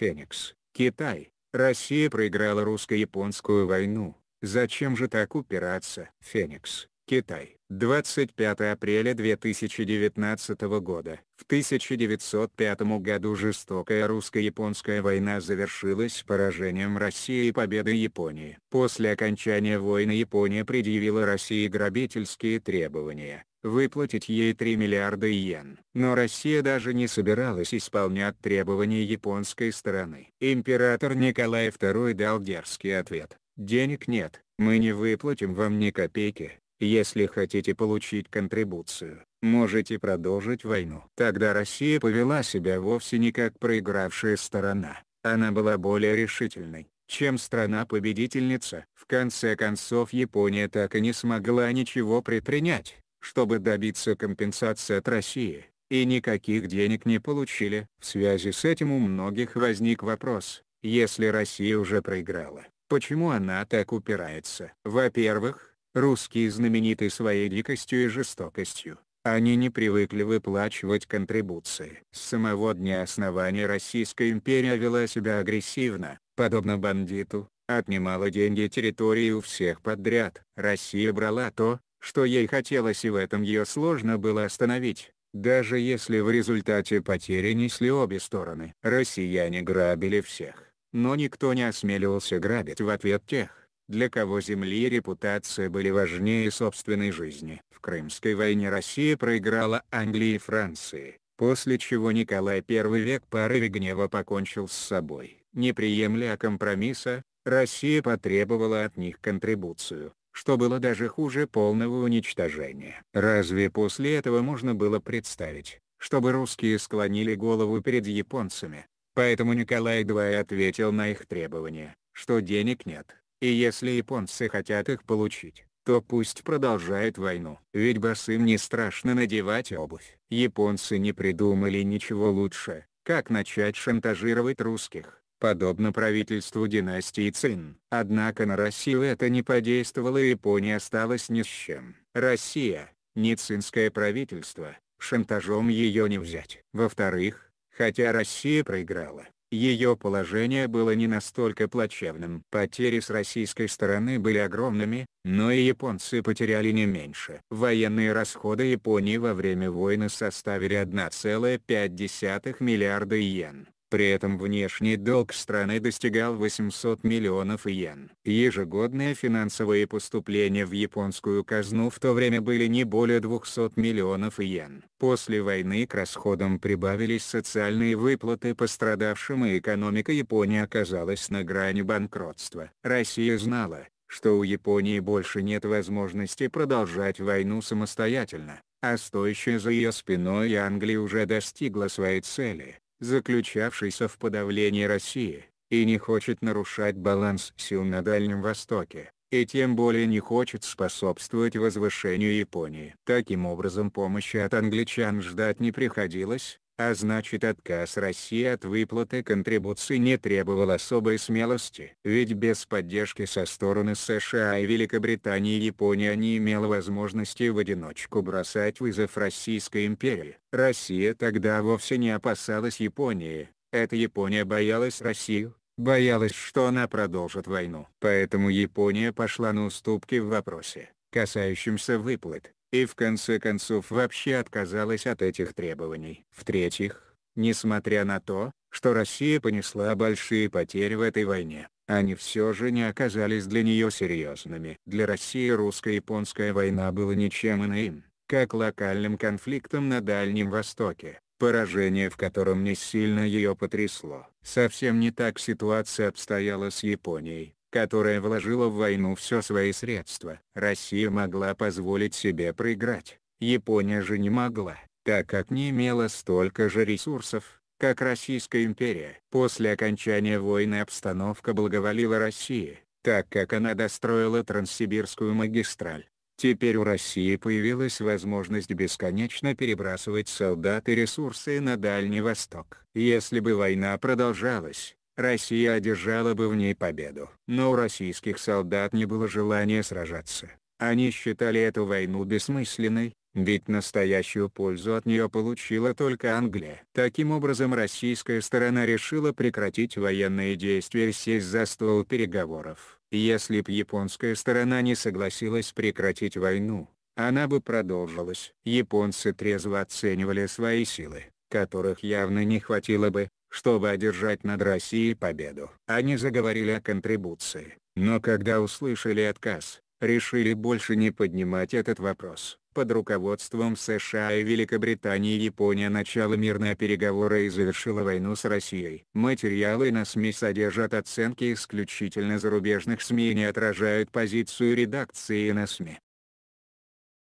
«Феникс», Китай, Россия проиграла русско-японскую войну, зачем же так упираться? «Феникс» Китай, 25 апреля 2019 года. В 1905 году жестокая русско-японская война завершилась поражением России и победой Японии. После окончания войны Япония предъявила России грабительские требования, выплатить ей 3 миллиарда иен. Но Россия даже не собиралась исполнять требования японской стороны. Император Николай II дал дерзкий ответ. «Денег нет, мы не выплатим вам ни копейки, если хотите получить контрибуцию, можете продолжить войну. Тогда Россия повела себя вовсе не как проигравшая сторона, она была более решительной, чем страна-победительница. В конце концов Япония так и не смогла ничего предпринять, чтобы добиться компенсации от России, и никаких денег не получили. В связи с этим у многих возник вопрос, если Россия уже проиграла, почему она так упирается? Во-первых, Русские знамениты своей дикостью и жестокостью. Они не привыкли выплачивать контрибуции. С самого дня основания Российская империя вела себя агрессивно, подобно бандиту, отнимала деньги и территории у всех подряд. Россия брала то, что ей хотелось и в этом ее сложно было остановить. Даже если в результате потери несли обе стороны. Россияне грабили всех, но никто не осмеливался грабить в ответ тех для кого земли и репутация были важнее собственной жизни. В Крымской войне Россия проиграла Англии и Франции, после чего Николай I век порыве гнева покончил с собой. Не приемля компромисса, Россия потребовала от них контрибуцию, что было даже хуже полного уничтожения. Разве после этого можно было представить, чтобы русские склонили голову перед японцами? Поэтому Николай II ответил на их требования, что денег нет, и если японцы хотят их получить, то пусть продолжают войну. Ведь босым не страшно надевать обувь. Японцы не придумали ничего лучше, как начать шантажировать русских, подобно правительству династии Цин. Однако на Россию это не подействовало и Япония осталась ни с чем. Россия, не цинское правительство, шантажом ее не взять. Во-вторых, хотя Россия проиграла, ее положение было не настолько плачевным. Потери с российской стороны были огромными, но и японцы потеряли не меньше. Военные расходы Японии во время войны составили 1,5 миллиарда иен. При этом внешний долг страны достигал 800 миллионов иен. Ежегодные финансовые поступления в японскую казну в то время были не более 200 миллионов иен. После войны к расходам прибавились социальные выплаты пострадавшим и экономика Японии оказалась на грани банкротства. Россия знала, что у Японии больше нет возможности продолжать войну самостоятельно, а стоящая за ее спиной Англия уже достигла своей цели заключавшийся в подавлении России, и не хочет нарушать баланс сил на Дальнем Востоке, и тем более не хочет способствовать возвышению Японии. Таким образом помощи от англичан ждать не приходилось, а значит отказ России от выплаты контрибуции не требовал особой смелости. Ведь без поддержки со стороны США и Великобритании Япония не имела возможности в одиночку бросать вызов Российской империи. Россия тогда вовсе не опасалась Японии, это Япония боялась Россию боялась, что она продолжит войну. Поэтому Япония пошла на уступки в вопросе, касающемся выплат и в конце концов вообще отказалась от этих требований. В-третьих, несмотря на то, что Россия понесла большие потери в этой войне, они все же не оказались для нее серьезными. Для России русско-японская война была ничем иным, как локальным конфликтом на Дальнем Востоке, поражение в котором не сильно ее потрясло. Совсем не так ситуация обстояла с Японией которая вложила в войну все свои средства. Россия могла позволить себе проиграть, Япония же не могла, так как не имела столько же ресурсов, как Российская империя. После окончания войны обстановка благоволила России, так как она достроила Транссибирскую магистраль. Теперь у России появилась возможность бесконечно перебрасывать солдаты и ресурсы на Дальний Восток. Если бы война продолжалась, Россия одержала бы в ней победу. Но у российских солдат не было желания сражаться. Они считали эту войну бессмысленной, ведь настоящую пользу от нее получила только Англия. Таким образом российская сторона решила прекратить военные действия и сесть за стол переговоров. Если б японская сторона не согласилась прекратить войну, она бы продолжилась. Японцы трезво оценивали свои силы, которых явно не хватило бы, чтобы одержать над Россией победу. Они заговорили о контрибуции, но когда услышали отказ, решили больше не поднимать этот вопрос. Под руководством США и Великобритании Япония начала мирные переговоры и завершила войну с Россией. Материалы на СМИ содержат оценки исключительно зарубежных СМИ и не отражают позицию редакции на СМИ.